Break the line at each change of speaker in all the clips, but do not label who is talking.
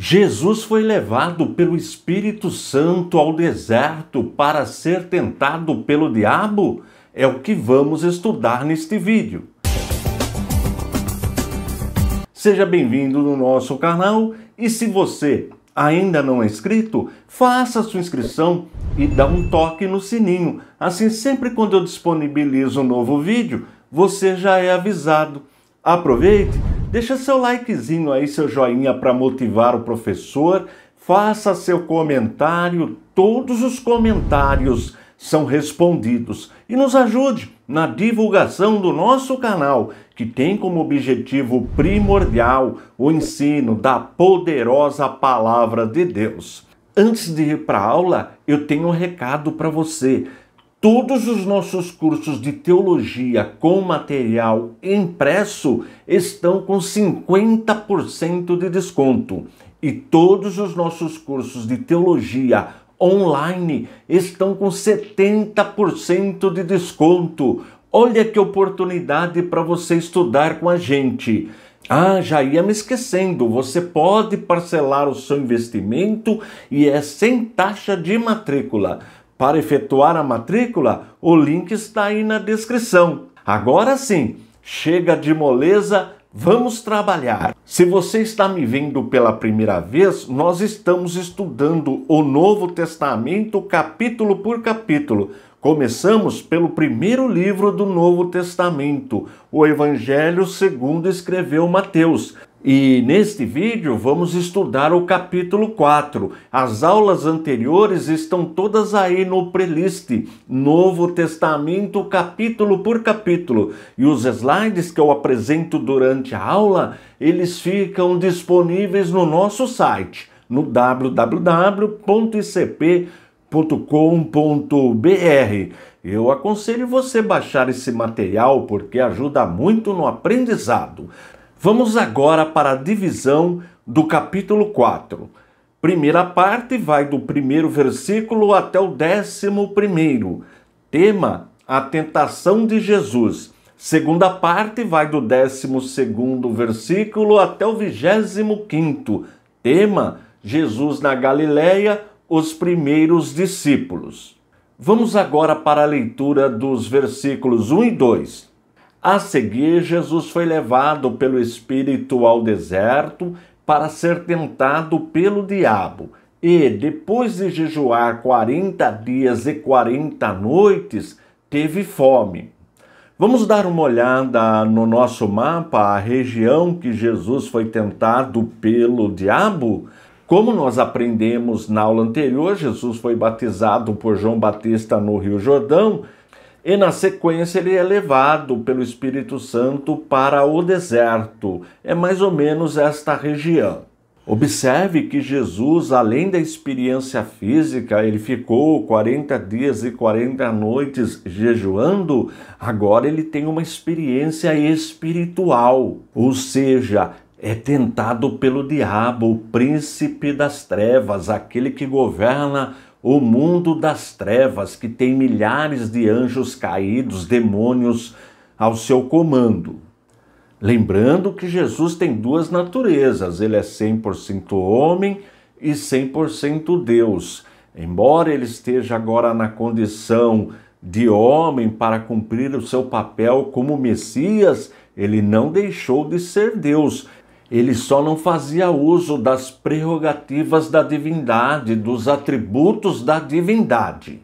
Jesus foi levado pelo Espírito Santo ao deserto para ser tentado pelo diabo? É o que vamos estudar neste vídeo. Seja bem-vindo no nosso canal e se você ainda não é inscrito, faça sua inscrição e dá um toque no sininho. Assim, sempre quando eu disponibilizo um novo vídeo, você já é avisado. Aproveite! Deixa seu likezinho aí, seu joinha para motivar o professor. Faça seu comentário, todos os comentários são respondidos. E nos ajude na divulgação do nosso canal, que tem como objetivo primordial o ensino da poderosa palavra de Deus. Antes de ir para a aula, eu tenho um recado para você. Todos os nossos cursos de teologia com material impresso estão com 50% de desconto. E todos os nossos cursos de teologia online estão com 70% de desconto. Olha que oportunidade para você estudar com a gente. Ah, já ia me esquecendo, você pode parcelar o seu investimento e é sem taxa de matrícula. Para efetuar a matrícula, o link está aí na descrição. Agora sim, chega de moleza, vamos trabalhar. Se você está me vendo pela primeira vez, nós estamos estudando o Novo Testamento capítulo por capítulo. Começamos pelo primeiro livro do Novo Testamento, o Evangelho segundo escreveu Mateus. E neste vídeo vamos estudar o capítulo 4. As aulas anteriores estão todas aí no playlist Novo Testamento, capítulo por capítulo. E os slides que eu apresento durante a aula, eles ficam disponíveis no nosso site, no www.icp.com com.br. Eu aconselho você baixar esse material porque ajuda muito no aprendizado. Vamos agora para a divisão do capítulo 4. Primeira parte vai do primeiro versículo até o décimo primeiro. Tema: a tentação de Jesus. Segunda parte vai do décimo segundo versículo até o vigésimo quinto. Tema: Jesus na Galileia os primeiros discípulos. Vamos agora para a leitura dos versículos 1 e 2. A seguir, Jesus foi levado pelo Espírito ao deserto para ser tentado pelo diabo. E, depois de jejuar 40 dias e 40 noites, teve fome. Vamos dar uma olhada no nosso mapa, a região que Jesus foi tentado pelo diabo? Como nós aprendemos na aula anterior, Jesus foi batizado por João Batista no Rio Jordão e, na sequência, ele é levado pelo Espírito Santo para o deserto. É mais ou menos esta região. Observe que Jesus, além da experiência física, ele ficou 40 dias e 40 noites jejuando, agora ele tem uma experiência espiritual, ou seja, é tentado pelo diabo, o príncipe das trevas, aquele que governa o mundo das trevas, que tem milhares de anjos caídos, demônios ao seu comando. Lembrando que Jesus tem duas naturezas, ele é 100% homem e 100% Deus. Embora ele esteja agora na condição de homem para cumprir o seu papel como Messias, ele não deixou de ser Deus ele só não fazia uso das prerrogativas da divindade, dos atributos da divindade.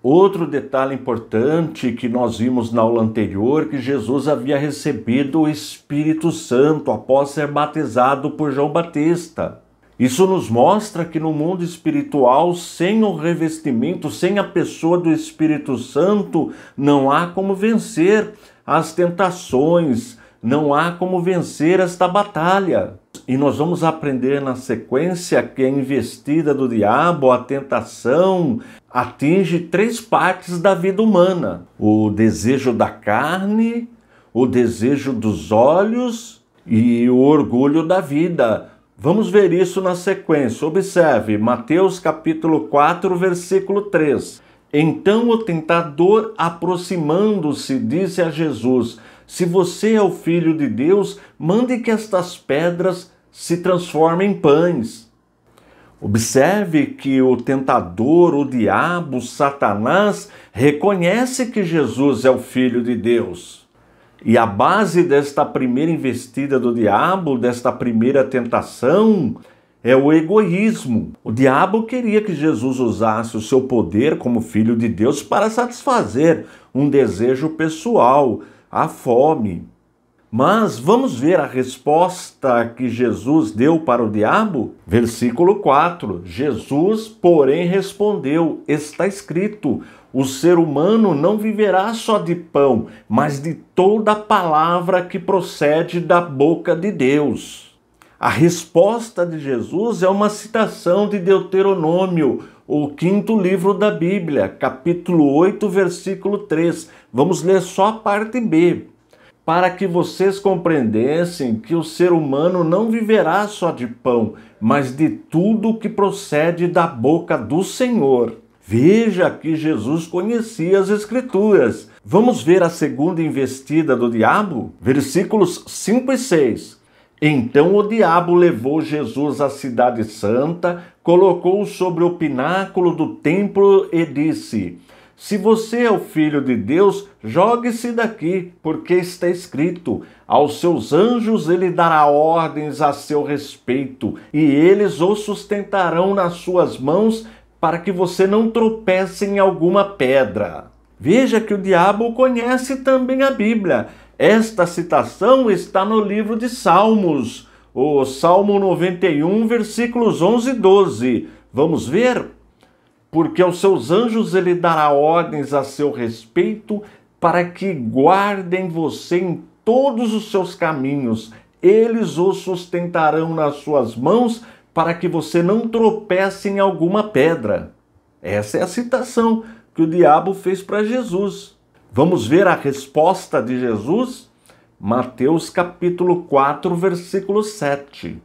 Outro detalhe importante que nós vimos na aula anterior, que Jesus havia recebido o Espírito Santo após ser batizado por João Batista. Isso nos mostra que no mundo espiritual, sem o revestimento, sem a pessoa do Espírito Santo, não há como vencer as tentações, não há como vencer esta batalha. E nós vamos aprender na sequência que a investida do diabo, a tentação, atinge três partes da vida humana: o desejo da carne, o desejo dos olhos e o orgulho da vida. Vamos ver isso na sequência. Observe Mateus capítulo 4, versículo 3. Então o tentador, aproximando-se, disse a Jesus: se você é o filho de Deus, mande que estas pedras se transformem em pães. Observe que o tentador, o diabo, Satanás, reconhece que Jesus é o Filho de Deus. E a base desta primeira investida do diabo, desta primeira tentação, é o egoísmo. O diabo queria que Jesus usasse o seu poder como filho de Deus para satisfazer um desejo pessoal, a fome. Mas vamos ver a resposta que Jesus deu para o diabo? Versículo 4: Jesus, porém, respondeu: Está escrito, o ser humano não viverá só de pão, mas de toda palavra que procede da boca de Deus. A resposta de Jesus é uma citação de Deuteronômio, o quinto livro da Bíblia, capítulo 8, versículo 3. Vamos ler só a parte B. Para que vocês compreendessem que o ser humano não viverá só de pão, mas de tudo que procede da boca do Senhor. Veja que Jesus conhecia as Escrituras. Vamos ver a segunda investida do diabo? Versículos 5 e 6. Então o diabo levou Jesus à Cidade Santa, colocou-o sobre o pináculo do templo e disse: se você é o filho de Deus, jogue-se daqui, porque está escrito: Aos seus anjos ele dará ordens a seu respeito, e eles o sustentarão nas suas mãos, para que você não tropece em alguma pedra. Veja que o diabo conhece também a Bíblia. Esta citação está no livro de Salmos, o Salmo 91, versículos 11 e 12. Vamos ver? porque aos seus anjos ele dará ordens a seu respeito para que guardem você em todos os seus caminhos. Eles o sustentarão nas suas mãos para que você não tropece em alguma pedra. Essa é a citação que o diabo fez para Jesus. Vamos ver a resposta de Jesus? Mateus capítulo 4, versículo 7.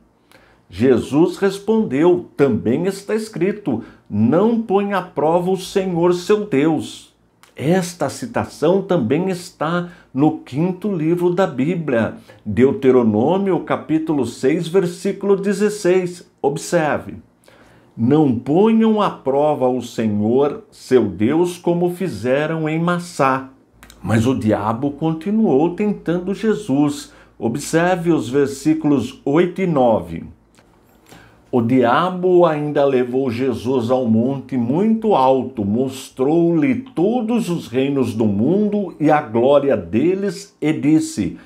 Jesus respondeu: Também está escrito: não põe à prova o Senhor seu Deus. Esta citação também está no quinto livro da Bíblia, Deuteronômio, capítulo 6, versículo 16. Observe: Não ponham à prova o Senhor, seu Deus, como fizeram em Massá. Mas o diabo continuou tentando Jesus. Observe os versículos 8 e 9. O diabo ainda levou Jesus ao monte muito alto, mostrou-lhe todos os reinos do mundo e a glória deles, e disse: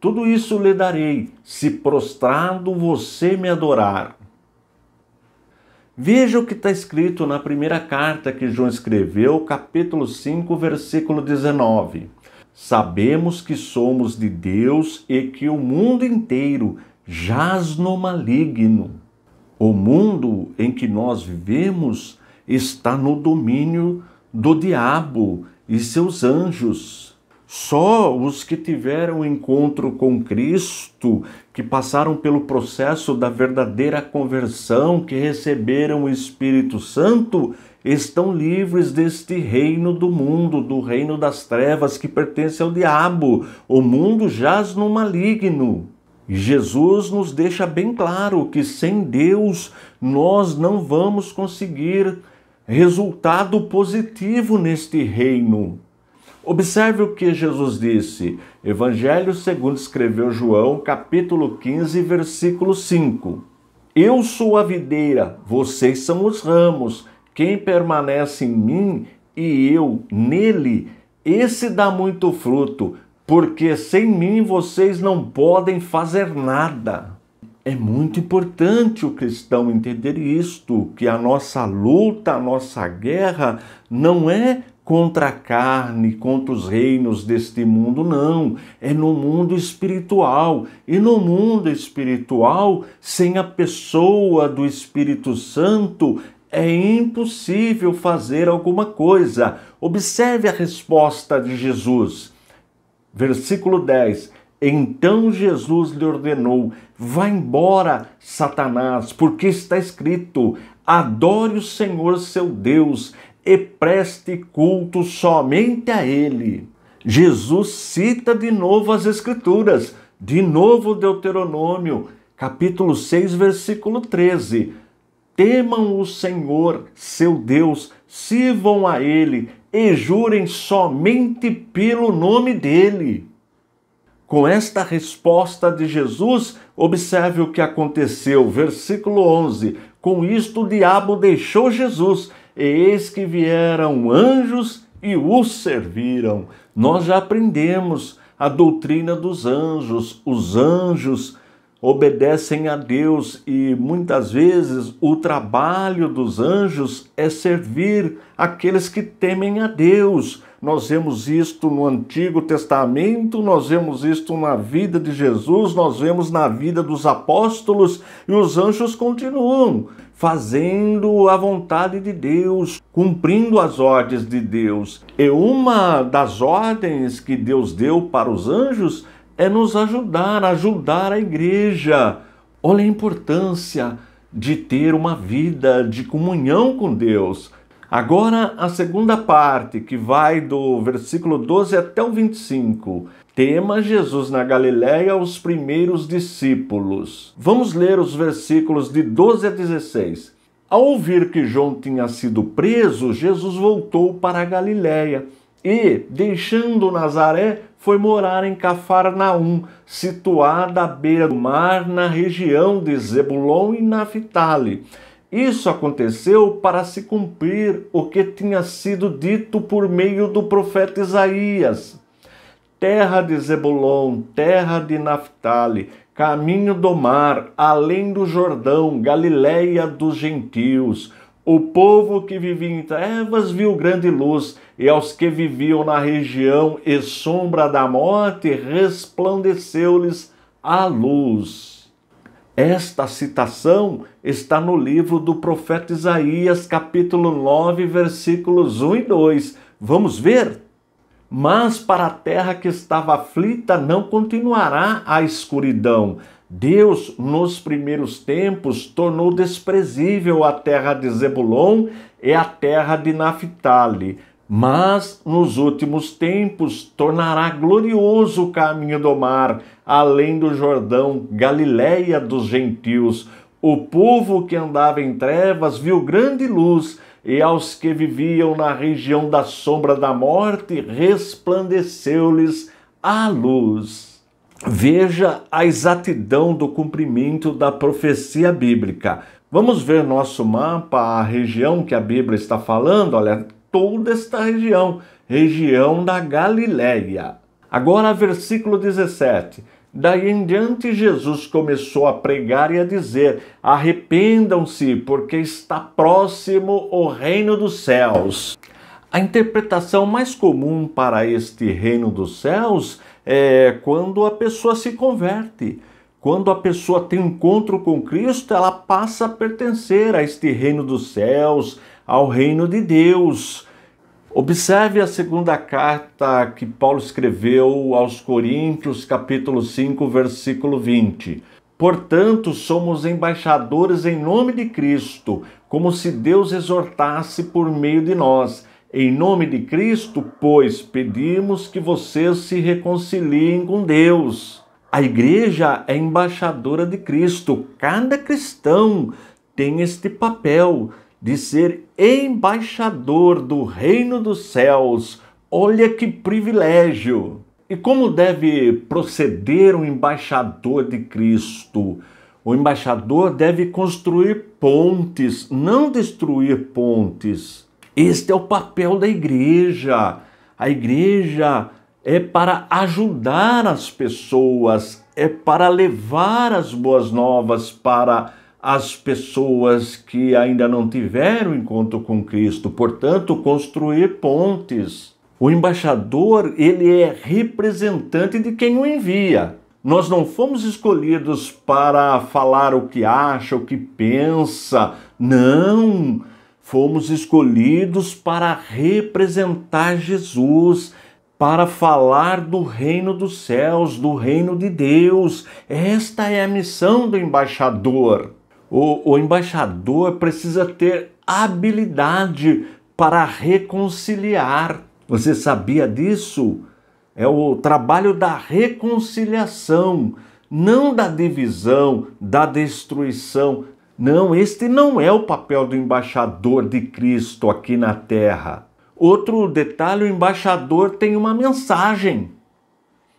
Tudo isso lhe darei, se prostrado você me adorar. Veja o que está escrito na primeira carta que João escreveu, capítulo 5, versículo 19. Sabemos que somos de Deus e que o mundo inteiro jaz no maligno. O mundo em que nós vivemos está no domínio do diabo e seus anjos. Só os que tiveram encontro com Cristo, que passaram pelo processo da verdadeira conversão, que receberam o Espírito Santo, estão livres deste reino do mundo, do reino das trevas que pertence ao diabo. O mundo jaz no maligno. Jesus nos deixa bem claro que sem Deus nós não vamos conseguir resultado positivo neste reino. Observe o que Jesus disse, Evangelho segundo escreveu João, capítulo 15, versículo 5. Eu sou a videira, vocês são os ramos. Quem permanece em mim e eu nele, esse dá muito fruto, porque sem mim vocês não podem fazer nada. É muito importante o cristão entender isto, que a nossa luta, a nossa guerra não é contra a carne, contra os reinos deste mundo, não. É no mundo espiritual. E no mundo espiritual, sem a pessoa do Espírito Santo, é impossível fazer alguma coisa. Observe a resposta de Jesus. Versículo 10: Então Jesus lhe ordenou: Vá embora, Satanás, porque está escrito: Adore o Senhor seu Deus e preste culto somente a Ele. Jesus cita de novo as Escrituras, de novo Deuteronômio, capítulo 6, versículo 13. Temam o Senhor, seu Deus, sirvam a Ele, e jurem somente pelo nome dele. Com esta resposta de Jesus, observe o que aconteceu, versículo 11. Com isto o diabo deixou Jesus, e eis que vieram anjos e o serviram. Nós já aprendemos a doutrina dos anjos, os anjos obedecem a Deus e muitas vezes o trabalho dos anjos é servir aqueles que temem a Deus. Nós vemos isto no Antigo Testamento, nós vemos isto na vida de Jesus, nós vemos na vida dos apóstolos e os anjos continuam fazendo a vontade de Deus, cumprindo as ordens de Deus. E uma das ordens que Deus deu para os anjos é nos ajudar, ajudar a igreja. Olha a importância de ter uma vida de comunhão com Deus. Agora, a segunda parte, que vai do versículo 12 até o 25. Tema Jesus na Galiléia os primeiros discípulos. Vamos ler os versículos de 12 a 16. Ao ouvir que João tinha sido preso, Jesus voltou para a Galiléia e, deixando Nazaré, foi morar em Cafarnaum, situada à beira do mar, na região de Zebulon e Naphtali. Isso aconteceu para se cumprir o que tinha sido dito por meio do profeta Isaías. Terra de Zebulon, terra de Naphtali, caminho do mar, além do Jordão, Galileia dos gentios o povo que vivia em trevas viu grande luz, e aos que viviam na região e sombra da morte, resplandeceu-lhes a luz. Esta citação está no livro do profeta Isaías, capítulo 9, versículos 1 e 2. Vamos ver? Mas para a terra que estava aflita não continuará a escuridão, Deus, nos primeiros tempos, tornou desprezível a terra de Zebulon e a terra de Naphtali, mas nos últimos tempos tornará glorioso o caminho do mar, além do Jordão, Galileia dos gentios. O povo que andava em trevas viu grande luz, e aos que viviam na região da sombra da morte resplandeceu-lhes a luz. Veja a exatidão do cumprimento da profecia bíblica. Vamos ver nosso mapa, a região que a Bíblia está falando, olha, toda esta região, região da Galileia. Agora, versículo 17. Daí em diante, Jesus começou a pregar e a dizer: Arrependam-se, porque está próximo o reino dos céus. A interpretação mais comum para este reino dos céus é quando a pessoa se converte. Quando a pessoa tem um encontro com Cristo, ela passa a pertencer a este reino dos céus, ao reino de Deus. Observe a segunda carta que Paulo escreveu aos Coríntios, capítulo 5, versículo 20. Portanto, somos embaixadores em nome de Cristo, como se Deus exortasse por meio de nós em nome de Cristo, pois, pedimos que vocês se reconciliem com Deus. A igreja é embaixadora de Cristo. Cada cristão tem este papel de ser embaixador do reino dos céus. Olha que privilégio! E como deve proceder um embaixador de Cristo? O embaixador deve construir pontes, não destruir pontes. Este é o papel da igreja. A igreja é para ajudar as pessoas, é para levar as boas novas para as pessoas que ainda não tiveram encontro com Cristo, portanto, construir pontes. O embaixador, ele é representante de quem o envia. Nós não fomos escolhidos para falar o que acha, o que pensa. Não! fomos escolhidos para representar Jesus, para falar do reino dos céus, do reino de Deus. Esta é a missão do embaixador. O, o embaixador precisa ter habilidade para reconciliar. Você sabia disso? É o trabalho da reconciliação, não da divisão, da destruição, não, este não é o papel do embaixador de Cristo aqui na terra. Outro detalhe, o embaixador tem uma mensagem.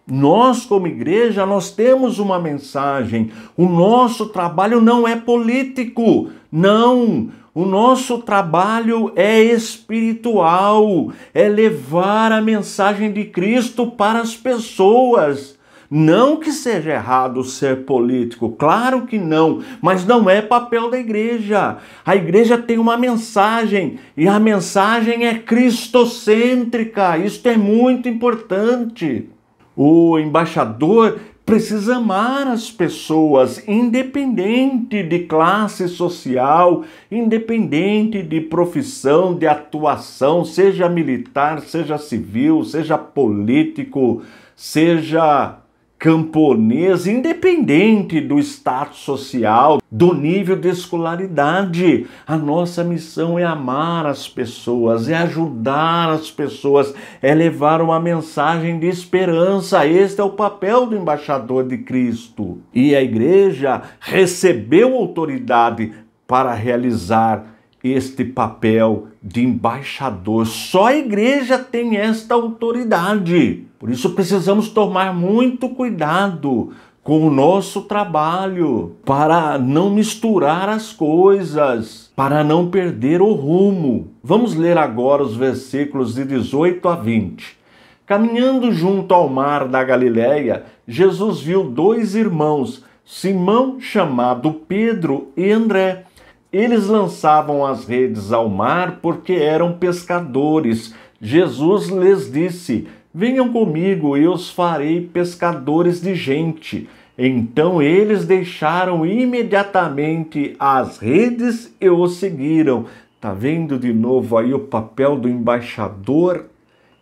Nós, como igreja, nós temos uma mensagem. O nosso trabalho não é político, não. O nosso trabalho é espiritual, é levar a mensagem de Cristo para as pessoas. Não que seja errado ser político, claro que não, mas não é papel da igreja. A igreja tem uma mensagem e a mensagem é cristocêntrica. Isto é muito importante. O embaixador precisa amar as pessoas, independente de classe social, independente de profissão, de atuação, seja militar, seja civil, seja político, seja camponês, independente do status social, do nível de escolaridade. A nossa missão é amar as pessoas, é ajudar as pessoas, é levar uma mensagem de esperança. Este é o papel do embaixador de Cristo. E a igreja recebeu autoridade para realizar este papel de embaixador. Só a igreja tem esta autoridade. Por isso precisamos tomar muito cuidado com o nosso trabalho para não misturar as coisas, para não perder o rumo. Vamos ler agora os versículos de 18 a 20. Caminhando junto ao mar da Galileia, Jesus viu dois irmãos, Simão chamado Pedro e André eles lançavam as redes ao mar porque eram pescadores. Jesus lhes disse: Venham comigo e os farei pescadores de gente. Então eles deixaram imediatamente as redes e o seguiram. Tá vendo de novo aí o papel do embaixador?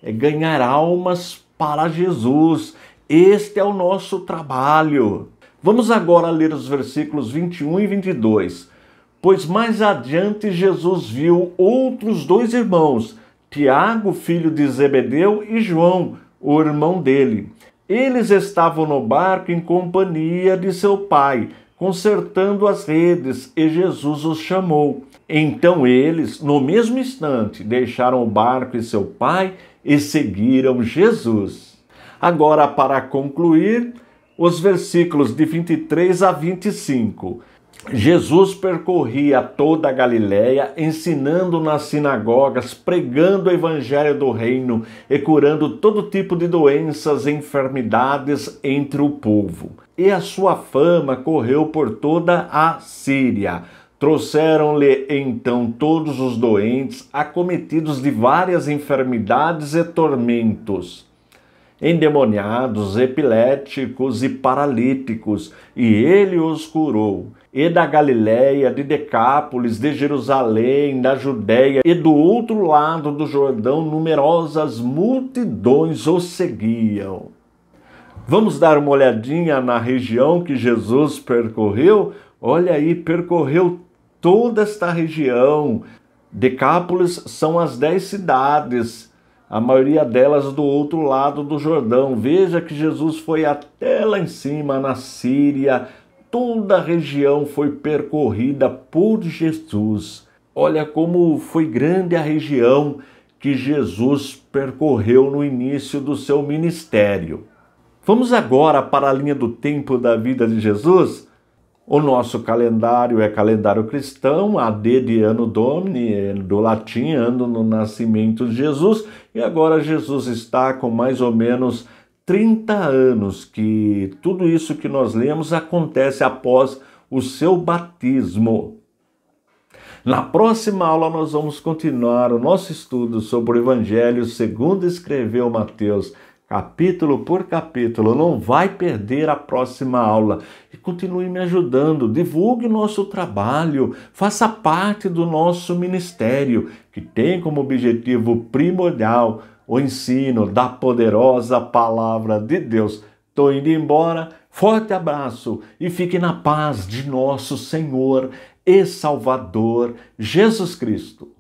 É ganhar almas para Jesus. Este é o nosso trabalho. Vamos agora ler os versículos 21 e 22. Pois mais adiante Jesus viu outros dois irmãos, Tiago, filho de Zebedeu, e João, o irmão dele. Eles estavam no barco em companhia de seu pai, consertando as redes, e Jesus os chamou. Então eles, no mesmo instante, deixaram o barco e seu pai e seguiram Jesus. Agora, para concluir, os versículos de 23 a 25. Jesus percorria toda a Galiléia, ensinando nas sinagogas, pregando o evangelho do reino e curando todo tipo de doenças e enfermidades entre o povo. E a sua fama correu por toda a Síria. Trouxeram-lhe então todos os doentes, acometidos de várias enfermidades e tormentos endemoniados, epiléticos e paralíticos, e ele os curou. E da Galiléia, de Decápolis, de Jerusalém, da Judéia e do outro lado do Jordão, numerosas multidões o seguiam. Vamos dar uma olhadinha na região que Jesus percorreu? Olha aí, percorreu toda esta região. Decápolis são as dez cidades a maioria delas do outro lado do Jordão. Veja que Jesus foi até lá em cima, na Síria, toda a região foi percorrida por Jesus. Olha como foi grande a região que Jesus percorreu no início do seu ministério. Vamos agora para a linha do tempo da vida de Jesus? O nosso calendário é calendário cristão, AD de Ano Domini, do latim, ano no nascimento de Jesus, e agora Jesus está com mais ou menos 30 anos que tudo isso que nós lemos acontece após o seu batismo. Na próxima aula nós vamos continuar o nosso estudo sobre o Evangelho segundo escreveu Mateus capítulo por capítulo. Não vai perder a próxima aula. E continue me ajudando. Divulgue nosso trabalho. Faça parte do nosso ministério, que tem como objetivo primordial o ensino da poderosa palavra de Deus. Estou indo embora. Forte abraço e fique na paz de nosso Senhor e Salvador Jesus Cristo.